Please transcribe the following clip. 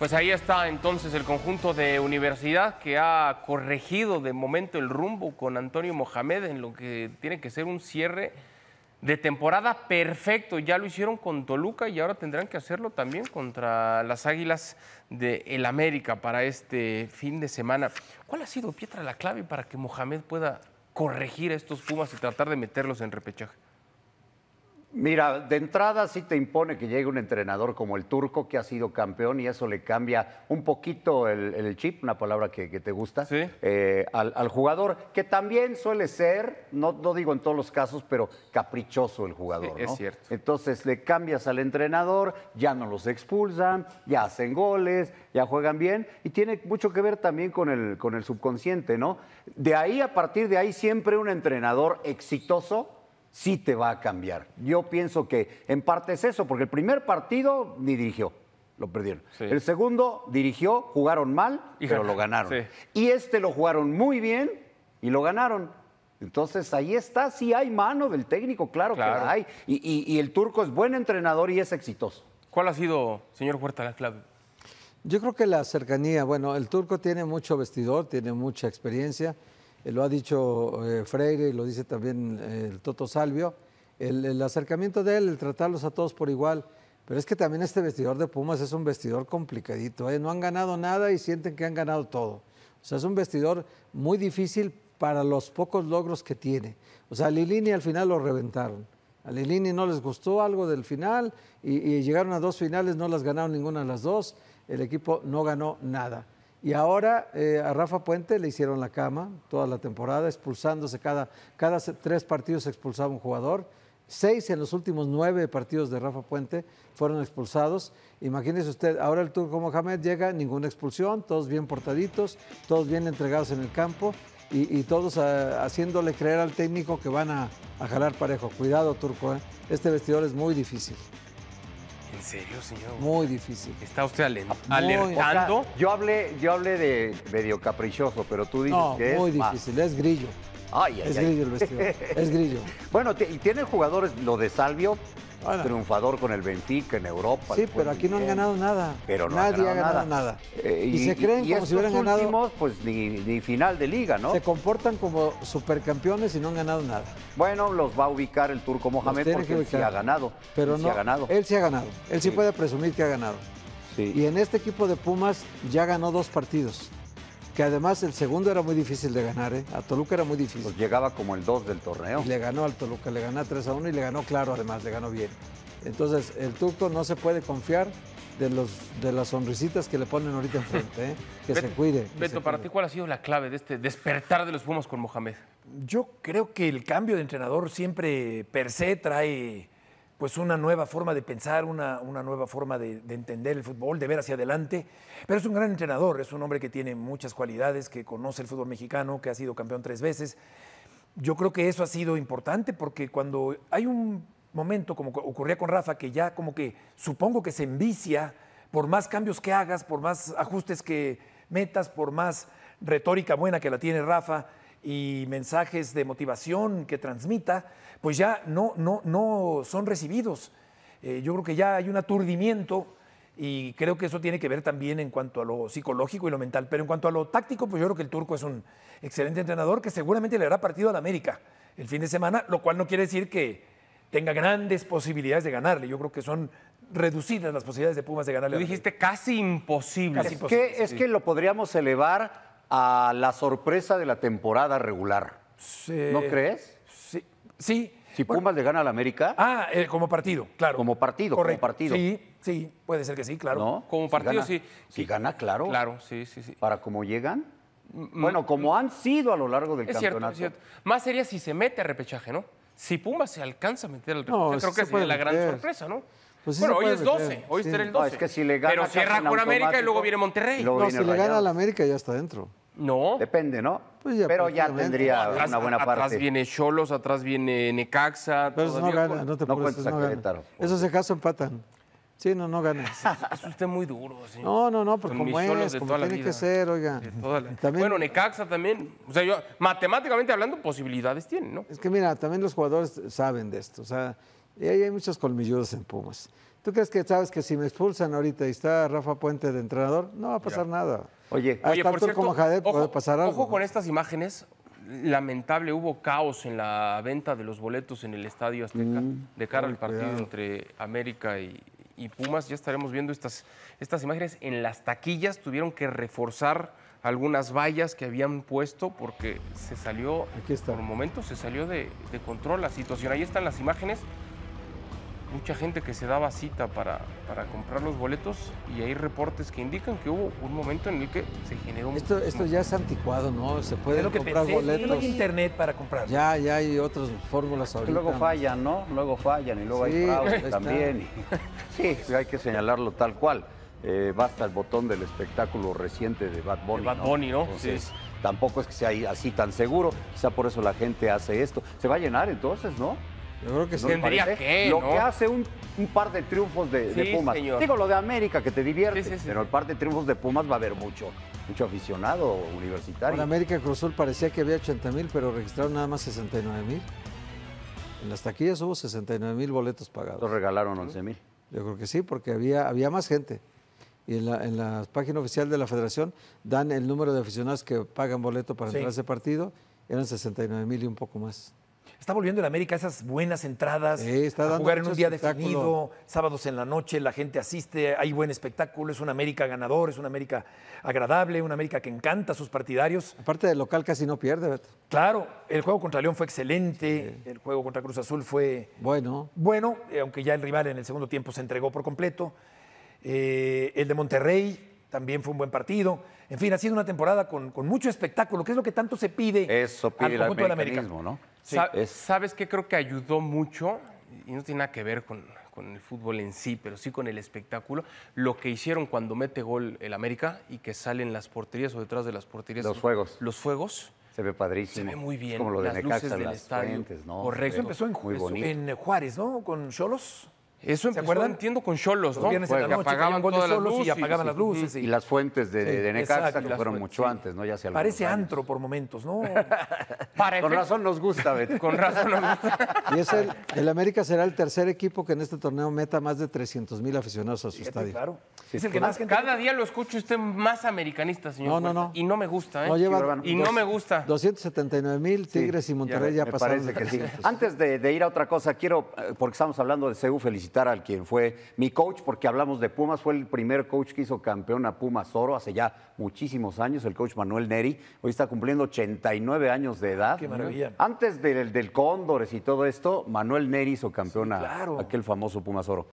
Pues ahí está entonces el conjunto de universidad que ha corregido de momento el rumbo con Antonio Mohamed en lo que tiene que ser un cierre de temporada perfecto. Ya lo hicieron con Toluca y ahora tendrán que hacerlo también contra las Águilas de el América para este fin de semana. ¿Cuál ha sido, Pietra, la clave para que Mohamed pueda corregir estos Pumas y tratar de meterlos en repechaje? Mira, de entrada sí te impone que llegue un entrenador como el turco que ha sido campeón y eso le cambia un poquito el, chip, una palabra que, te gusta, eh, al, jugador, que también suele ser, no, no, digo en todos los casos, pero caprichoso el jugador. ¿no? Es cierto. Entonces le cambias al entrenador, ya no los expulsan, ya hacen goles, ya juegan bien y tiene mucho que ver también con el, con el subconsciente, ¿no? De ahí, a partir de ahí, siempre un entrenador exitoso sí te va a cambiar. Yo pienso que en parte es eso, porque el primer partido ni dirigió, lo perdieron. El segundo dirigió, jugaron mal, pero lo ganaron. Y este lo jugaron muy bien y lo ganaron. Entonces ahí está, sí hay mano del técnico, claro, que la hay. Y, el turco es buen entrenador y es exitoso. ¿Cuál ha sido, señor Huerta, la clave? Yo creo que la cercanía, bueno, el turco tiene mucho vestidor, tiene mucha experiencia. Eh, lo ha dicho eh, Freire y lo dice también eh, el Toto Salvio, el, acercamiento de él, el tratarlos a todos por igual. Pero es que también este vestidor de Pumas es un vestidor complicadito, no han ganado nada y sienten que han ganado todo. O sea, es un vestidor muy difícil para los pocos logros que tiene. O sea, a Lilini al final lo reventaron. A Lilini no les gustó algo del final y llegaron a dos finales, no las ganaron ninguna de las dos. El equipo no ganó nada. Y ahora eh, a Rafa Puente le hicieron la cama toda la temporada, expulsándose cada, cada tres partidos se expulsaba un jugador. Seis en los últimos nueve partidos de Rafa Puente fueron expulsados. Imagínese usted, ahora el Turco Mohamed llega, ninguna expulsión, todos bien portaditos, todos bien entregados en el campo y, todos ah, haciéndole creer al técnico que van a, a jalar parejo. Cuidado, Turco, eh. este vestidor es muy difícil. ¿En serio, señor? Muy difícil. ¿Está usted ah, yo hablé, yo hablé de medio caprichoso, pero tú dices que es. Muy difícil, es grillo. es grillo el vestido, es grillo. Bueno, y tiene jugadores, lo de Salvio, triunfador con el Benfica en Europa. Sí, pero aquí no han ganado nada. Nadie ha ganado nada. Eh, y, se creen como si hubieran últimos, ganado. pues ni, final de liga, ¿no? Se comportan como supercampeones y no han ganado nada. Bueno, los va a ubicar el turco Mohamed porque él sí ha ganado. Pero él no, sí ha ganado. él sí ha ganado. Él puede presumir que ha ganado. Y en este equipo de Pumas ya ganó dos partidos que además el segundo era muy difícil de ganar, ¿eh? A Toluca era muy difícil. Pues llegaba como el 2 del torneo. le ganó al Toluca, le ganó 3 a 1 y le ganó claro, además, le ganó bien. Entonces, el turco no se puede confiar de, los, de las sonrisitas que le ponen ahorita enfrente, ¿eh? que se cuide. Beto, ¿para ti cuál ha sido la clave de este despertar de los fumos con Mohamed? Yo creo que el cambio de entrenador siempre per se trae pues una nueva forma de pensar, una, nueva forma de, de, entender el fútbol, de ver hacia adelante. Pero es un gran entrenador, es un hombre que tiene muchas cualidades, que conoce el fútbol mexicano, que ha sido campeón tres veces. Yo creo que eso ha sido importante porque cuando hay un momento, como ocurría con Rafa, que ya como que supongo que se envicia por más cambios que hagas, por más ajustes que metas, por más retórica buena que la tiene Rafa, y mensajes de motivación que transmita, pues ya no, no, no son recibidos. Eh, yo creo que ya hay un aturdimiento y creo que eso tiene que ver también en cuanto a lo psicológico y lo mental. Pero en cuanto a lo táctico, pues yo creo que el turco es un excelente entrenador que seguramente le hará partido al América el fin de semana, lo cual no quiere decir que tenga grandes posibilidades de ganarle. Yo creo que son reducidas las posibilidades de Pumas de ganarle. lo dijiste casi imposible. es, es que lo podríamos elevar a la sorpresa de la temporada regular. Sí. ¿No crees? Sí. sí. Si Pumas le gana al América. Ah, eh, como partido, claro. Como partido, como partido. Sí, sí, puede ser que sí, claro. Como partido, sí. Si gana, claro. Claro, sí, sí, sí. Para cómo llegan. Mm, mm. bueno, como han sido a lo largo del es campeonato. Cierto, es cierto. Más sería si se mete a repechaje, ¿no? Si Pumas se alcanza a meter al repechaje, creo que sería la gran sorpresa, ¿no? Pues bueno, hoy es 12, hoy está es el 12. No, es que si le gana Pero cierra con América y luego viene Monterrey. no, si le gana al América ya está dentro. No. Depende, ¿no? Pues pero ya tendría una buena parte. Atrás viene Cholos, atrás viene Necaxa. Pero eso no gana, no te preocupes. Eso se caso empatan. Sí, no, no ganas. Es usted muy duro, sí. No, no, no, porque como es, como tiene que ser, oiga. Bueno, Necaxa también. O sea, yo, matemáticamente hablando, posibilidades tienen, ¿no? Es que mira, también los jugadores saben de esto. O sea, y ahí hay muchos colmilludos en Pumas. ¿Tú crees que sabes que si me expulsan ahorita y está Rafa Puente de entrenador, no va a pasar nada? Oye, por cierto, ojo, pasar algo. Ojo con estas imágenes. Lamentable, hubo caos en la venta de los boletos en el Estadio Azteca mm, de cara al partido entre América y, Pumas. Ya estaremos viendo estas, estas imágenes. En las taquillas tuvieron que reforzar algunas vallas que habían puesto porque se salió, Aquí está. momento, se salió de control la situación. Ahí están las imágenes mucha gente que se daba cita para, para, comprar los boletos y hay reportes que indican que hubo un momento en el que se generó... Esto, esto ya es anticuado, ¿no? Se puede comprar boletos. hay internet para comprar. Ya, ya hay otras fórmulas ahorita. luego fallan, ¿no? Luego fallan y luego hay fraude también. sí, hay que señalarlo tal cual. Eh, basta el botón del espectáculo reciente de Bad Bunny. Bad ¿no? Tampoco es que sea así tan seguro. Quizá por eso la gente hace esto. Se va a llenar entonces, ¿no? Yo creo que sí. Lo que hace un, par de triunfos de, Pumas. Digo, lo de América, que te divierte, pero el par de triunfos de Pumas va a haber mucho, mucho aficionado universitario. En América Cruzul parecía que había 80 mil, pero registraron nada más 69 mil. En las taquillas hubo 69 mil boletos pagados. Los regalaron 11 mil. Yo creo que sí, porque había, había más gente. Y en la, en la, página oficial de la federación dan el número de aficionados que pagan boleto para entrar a ese partido. Eran 69 mil y un poco más está volviendo en América esas buenas entradas. está a jugar en un día definido, sábados en la noche, la gente asiste, hay buen espectáculo, es una América ganador, es una América agradable, una América que encanta a sus partidarios. Aparte del local casi no pierde, Claro, el juego contra León fue excelente, el juego contra Cruz Azul fue bueno. Bueno, eh, aunque ya el rival en el segundo tiempo se entregó por completo. Eh, el de Monterrey, también fue un buen partido. En fin, ha sido una temporada con, mucho espectáculo, que es lo que tanto se pide. Eso pide el americanismo, América. ¿no? ¿Sabes qué creo que ayudó mucho? Y no tiene nada que ver con, el fútbol en sí, pero sí con el espectáculo. Lo que hicieron cuando mete gol el América y que salen las porterías o detrás de las porterías. Los fuegos. Los fuegos. Se ve padrísimo. Se ve muy bien. Como lo de las Necaxa, del las estadio. ¿no? Correcto. Eso empezó en, Juárez, ¿no? Con Cholos. Eso ¿Se acuerdan? entiendo, con Cholos, ¿no? Que apagaban todas y apagaban las luces. Y, las fuentes de, de que fueron mucho antes, ¿no? Ya Parece antro por momentos, ¿no? con razón nos gusta, Beto. con razón nos gusta. Y es el, el, América será el tercer equipo que en este torneo meta más de 300 mil aficionados a su estadio. Claro. es el que más Cada día lo escucho usted más americanista, señor. No, no, no. Y no me gusta, ¿eh? No, y no me gusta. 279 mil Tigres y Monterrey ya, pasaron. Antes de, ir a otra cosa, quiero, eh, porque estamos hablando de CEU, felicitar al quien fue mi coach, porque hablamos de Pumas, fue el primer coach que hizo campeón a Pumas Oro hace ya muchísimos años, el coach Manuel Neri, hoy está cumpliendo 89 años de edad. Antes del, del Cóndores y todo esto, Manuel Neri hizo campeón a aquel famoso Pumas Oro.